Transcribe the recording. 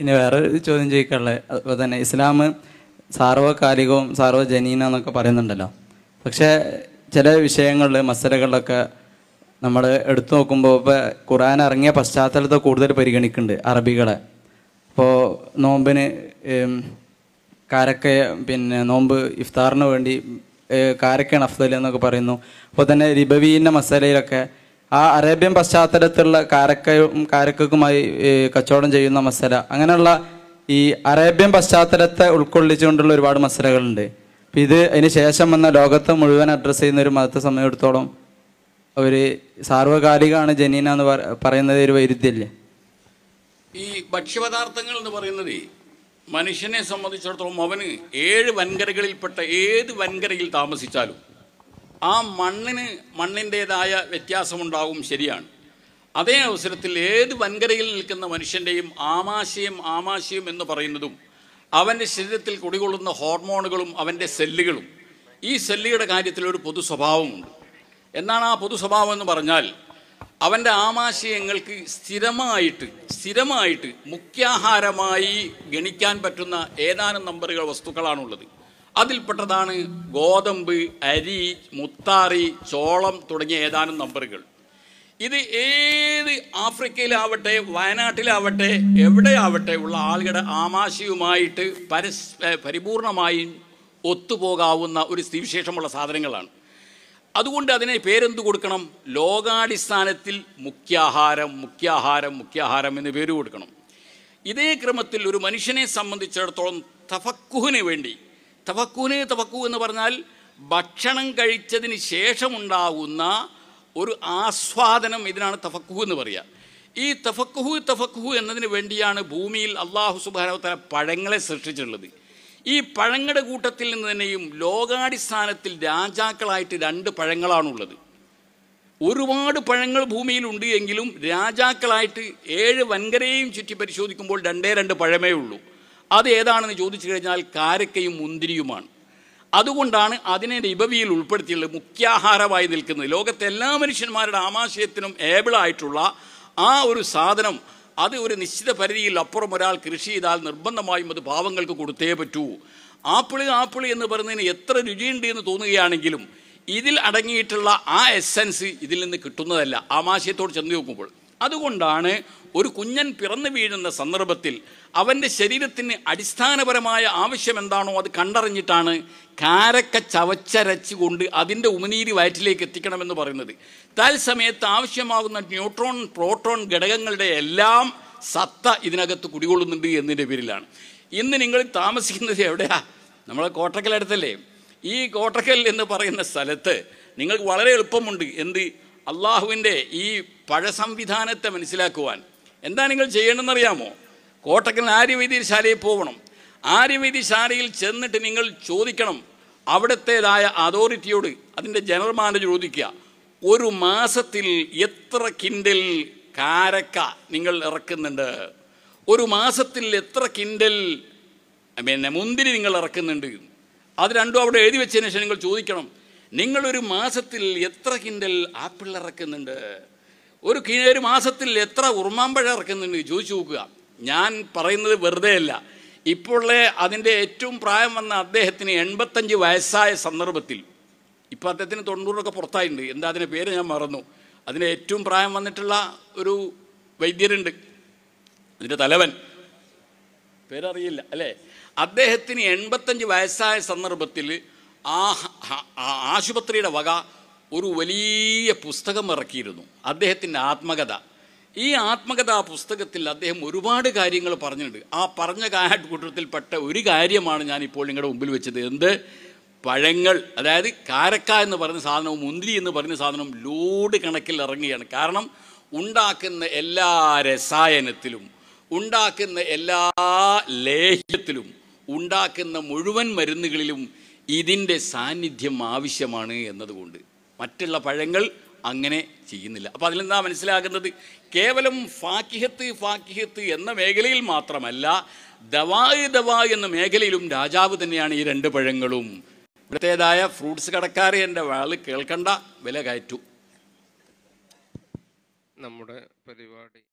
ഇനി വേറെ ചോദ്യം ചോദിക്കാനുള്ളത് അതുപോലെ തന്നെ ഇസ്ലാം സാർവകാലികവും സാർവജനീന എന്നൊക്കെ പറയുന്നുണ്ടല്ലോ പക്ഷേ ചില വിഷയങ്ങളിൽ മസലകളിലൊക്കെ നമ്മൾ എടുത്തു നോക്കുമ്പോൾ ഇപ്പോൾ ഖുറാൻ ഇറങ്ങിയ പശ്ചാത്തലത്തെ കൂടുതൽ പരിഗണിക്കുന്നുണ്ട് അറബികളെ അപ്പോൾ നോമ്പിന് കാരക്ക പിന്നെ നോമ്പ് ഇഫ്താറിന് വേണ്ടി കാരക്കയാണ് അഫ്ദൽ എന്നൊക്കെ പറയുന്നു അപ്പോൾ തന്നെ റിബവീൻ്റെ മസലയിലൊക്കെ ആ അറേബ്യൻ പശ്ചാത്തലത്തിലുള്ള കാരക്കയും കാരക്കക്കുമായി കച്ചവടം ചെയ്യുന്ന മസല അങ്ങനെയുള്ള ഈ അറേബ്യൻ പശ്ചാത്തലത്തെ ഉൾക്കൊള്ളിച്ചുകൊണ്ടുള്ള ഒരുപാട് മസലകളുണ്ട് അപ്പം ഇത് അതിന് ശേഷം വന്ന ലോകത്തെ മുഴുവൻ അഡ്രസ്സ് ചെയ്യുന്ന ഒരു മതത്തെ സമയമെടുത്തോളം അവർ സാർവകാലികമാണ് ജനീന എന്ന് പറയുന്നത് ഒരു വൈരുദ്ധ്യല്ലേ ഈ ഭക്ഷ്യപദാർത്ഥങ്ങൾ എന്ന് പറയുന്നത് മനുഷ്യനെ സംബന്ധിച്ചിടത്തോളം അവന് ഏഴ് വൻകരകളിൽപ്പെട്ട ഏത് വൻകരയിൽ താമസിച്ചാലും ആ മണ്ണിന് മണ്ണിൻ്റേതായ വ്യത്യാസമുണ്ടാവും ശരിയാണ് അതേ അവസരത്തിൽ ഏത് വൻകരയിൽ നിൽക്കുന്ന മനുഷ്യൻ്റെയും ആമാശയം ആമാശയം എന്ന് പറയുന്നതും അവൻ്റെ ശരീരത്തിൽ കുടികൊള്ളുന്ന ഹോർമോണുകളും അവൻ്റെ സെല്ലുകളും ഈ സെല്ലുകളുടെ കാര്യത്തിൽ ഒരു പൊതു സ്വഭാവമുണ്ട് എന്നാണ് ആ പൊതു സ്വഭാവം എന്ന് പറഞ്ഞാൽ അവൻ്റെ ആമാശയങ്ങൾക്ക് സ്ഥിരമായിട്ട് സ്ഥിരമായിട്ട് മുഖ്യാഹാരമായി ഗണിക്കാൻ പറ്റുന്ന ഏതാനും നമ്പറുകൾ വസ്തുക്കളാണുള്ളത് അതിൽപ്പെട്ടതാണ് ഗോതമ്പ് അരി മുത്താറി ചോളം തുടങ്ങിയ ഏതാനും നമ്പറുകൾ ഇത് ഏത് ആഫ്രിക്കയിലാവട്ടെ വയനാട്ടിലാവട്ടെ എവിടെയാവട്ടെ ഉള്ള ആളുകളുടെ ആമാശയുമായിട്ട് പരസ് പരിപൂർണമായും ഒത്തുപോകാവുന്ന ഒരു സ്ഥിതിവിശേഷമുള്ള സാധനങ്ങളാണ് അതുകൊണ്ട് അതിനെ പേരെന്ത് കൊടുക്കണം ലോകാടിസ്ഥാനത്തിൽ മുഖ്യാഹാരം മുഖ്യാഹാരം മുഖ്യാഹാരം എന്ന് പേര് കൊടുക്കണം ഇതേ ക്രമത്തിൽ ഒരു മനുഷ്യനെ സംബന്ധിച്ചിടത്തോളം തഫക്കുഹിന് വേണ്ടി തവക്കൂനെ തവക്കു എന്ന് പറഞ്ഞാൽ ഭക്ഷണം കഴിച്ചതിന് ശേഷമുണ്ടാകുന്ന ഒരു ആസ്വാദനം ഇതിനാണ് തഫക്കുഹു എന്ന് പറയുക ഈ തഫക്കുഹു തഫക്കുഹു എന്നതിന് വേണ്ടിയാണ് ഭൂമിയിൽ അള്ളാഹു സുബാനോത്തല പഴങ്ങളെ സൃഷ്ടിച്ചിട്ടുള്ളത് ഈ പഴങ്ങളുടെ കൂട്ടത്തിൽ നിന്ന് തന്നെയും ലോകാടിസ്ഥാനത്തിൽ രാജാക്കളായിട്ട് രണ്ട് പഴങ്ങളാണുള്ളത് ഒരുപാട് പഴങ്ങൾ ഭൂമിയിലുണ്ട് എങ്കിലും രാജാക്കളായിട്ട് ഏഴ് വൻകരയെയും ചുറ്റി പരിശോധിക്കുമ്പോൾ രണ്ടേ രണ്ട് പഴമേ ഉള്ളൂ അത് ഏതാണെന്ന് ചോദിച്ചു കഴിഞ്ഞാൽ കാരക്കയും മുന്തിരിയുമാണ് അതുകൊണ്ടാണ് അതിനെ ഇബവിയിൽ ഉൾപ്പെടുത്തിയുള്ള മുഖ്യാഹാരമായി നിൽക്കുന്നത് ലോകത്തെ എല്ലാ മനുഷ്യന്മാരുടെ ആമാശയത്തിനും ഏബിളായിട്ടുള്ള ആ ഒരു സാധനം അത് ഒരു നിശ്ചിത പരിധിയിൽ അപ്പുറം ഒരാൾ കൃഷി ചെയ്താൽ നിർബന്ധമായും അത് പാവങ്ങൾക്ക് കൊടുത്തേ പറ്റൂ ആപ്പിള് ആപ്പിള് എന്ന് പറയുന്നതിന് എത്ര രുചിയുണ്ട് എന്ന് തോന്നുകയാണെങ്കിലും ഇതിൽ അടങ്ങിയിട്ടുള്ള ആ എസ്സൻസ് ഇതിൽ നിന്ന് കിട്ടുന്നതല്ല ആമാശയത്തോട് ചെന്ന് നോക്കുമ്പോൾ അതുകൊണ്ടാണ് ഒരു കുഞ്ഞൻ പിറന്നു വീഴുന്ന സന്ദർഭത്തിൽ അവൻ്റെ ശരീരത്തിന് അടിസ്ഥാനപരമായ ആവശ്യം എന്താണോ അത് കണ്ടറിഞ്ഞിട്ടാണ് കാരക്ക ചവച്ചരച്ചുകൊണ്ട് കൊണ്ട് അതിൻ്റെ ഉമിനീര് വയറ്റിലേക്ക് എത്തിക്കണമെന്ന് പറയുന്നത് തൽസമയത്ത് ആവശ്യമാകുന്ന ന്യൂട്രോൺ പ്രോട്ടോൺ ഘടകങ്ങളുടെ എല്ലാം സത്ത ഇതിനകത്ത് കുടികൊള്ളുന്നുണ്ട് എന്നതിൻ്റെ പേരിലാണ് ഇന്ന് നിങ്ങൾ താമസിക്കുന്നത് എവിടെയാ നമ്മളെ കോട്ടക്കലടുത്തല്ലേ ഈ കോട്ടക്കൽ എന്ന് പറയുന്ന സ്ഥലത്ത് നിങ്ങൾക്ക് വളരെ എളുപ്പമുണ്ട് എന്ത് അള്ളാഹുവിൻ്റെ ഈ പഴസംവിധാനത്തെ മനസ്സിലാക്കുവാൻ എന്താ നിങ്ങൾ അറിയാമോ കോട്ടക്കൽ ആര്യവൈദ്യശാലയിൽ പോകണം ആര്യവൈദ്യശാലയിൽ ചെന്നിട്ട് നിങ്ങൾ ചോദിക്കണം അവിടത്തേതായ അതോറിറ്റിയോട് അതിൻ്റെ ജനറൽ മാനേജർ ചോദിക്കുക ഒരു മാസത്തിൽ എത്ര കിൻഡൽ കാരക്ക നിങ്ങൾ ഇറക്കുന്നുണ്ട് ഒരു മാസത്തിൽ എത്ര കിൻഡൽ പിന്നെ മുന്തിരി നിങ്ങൾ ഇറക്കുന്നുണ്ട് അത് രണ്ടും അവിടെ എഴുതി വെച്ചതിന് ശേഷം നിങ്ങൾ ചോദിക്കണം നിങ്ങളൊരു മാസത്തിൽ എത്ര കിൻഡൽ ആപ്പിൾ ഇറക്കുന്നുണ്ട് ഒരു ഒരു മാസത്തിൽ എത്ര ഉറുമാമ്പഴം ഇറക്കുന്നുണ്ട് ചോദിച്ചു നോക്കുക ഞാൻ പറയുന്നത് വെറുതെ അല്ല ഇപ്പോഴേ അതിൻ്റെ ഏറ്റവും പ്രായം വന്ന അദ്ദേഹത്തിന് എൺപത്തഞ്ച് വയസ്സായ സന്ദർഭത്തിൽ ഇപ്പോൾ അദ്ദേഹത്തിന് തൊണ്ണൂറൊക്കെ പുറത്തായിട്ടുണ്ട് എന്താ അതിൻ്റെ പേര് ഞാൻ മറന്നു അതിന് ഏറ്റവും പ്രായം വന്നിട്ടുള്ള ഒരു വൈദ്യരുണ്ട് അതിൻ്റെ തലവൻ പേരറിയില്ല അല്ലേ അദ്ദേഹത്തിന് എൺപത്തഞ്ച് വയസ്സായ സന്ദർഭത്തിൽ ആ ആശുപത്രിയുടെ വക ഒരു വലിയ പുസ്തകം ഇറക്കിയിരുന്നു അദ്ദേഹത്തിൻ്റെ ആത്മകഥ ഈ ആത്മകഥാ പുസ്തകത്തിൽ അദ്ദേഹം ഒരുപാട് കാര്യങ്ങൾ പറഞ്ഞിട്ടുണ്ട് ആ പറഞ്ഞ കാട്ടുകൂട്ടത്തിൽപ്പെട്ട ഒരു കാര്യമാണ് ഞാൻ ഇപ്പോൾ നിങ്ങളുടെ മുമ്പിൽ വെച്ചത് എന്ത് പഴങ്ങൾ അതായത് കാരക്ക എന്ന് പറയുന്ന സാധനവും മുന്തിരി എന്ന് പറയുന്ന സാധനവും ലോഡ് കണക്കിൽ ഇറങ്ങുകയാണ് കാരണം ഉണ്ടാക്കുന്ന എല്ലാ രസായനത്തിലും ഉണ്ടാക്കുന്ന എല്ലാ ലേഹ്യത്തിലും ഉണ്ടാക്കുന്ന മുഴുവൻ മരുന്നുകളിലും ഇതിൻ്റെ സാന്നിധ്യം ആവശ്യമാണ് എന്നതുകൊണ്ട് മറ്റുള്ള പഴങ്ങൾ അങ്ങനെ ചെയ്യുന്നില്ല അപ്പം അതിൽ നിന്നാ മനസ്സിലാകുന്നത് കേവലം ഫാക്കിഹത്ത് ഫാക്കിഹത്ത് എന്ന മേഖലയിൽ മാത്രമല്ല ദവായ് ദവാ എന്ന മേഖലയിലും രാജാവ് തന്നെയാണ് ഈ രണ്ട് പഴങ്ങളും ഇവിടത്തേതായ ഫ്രൂട്ട്സ് കടക്കാരെ എൻ്റെ വാള് കേൾക്കണ്ട വില കയറ്റു നമ്മുടെ പരിപാടി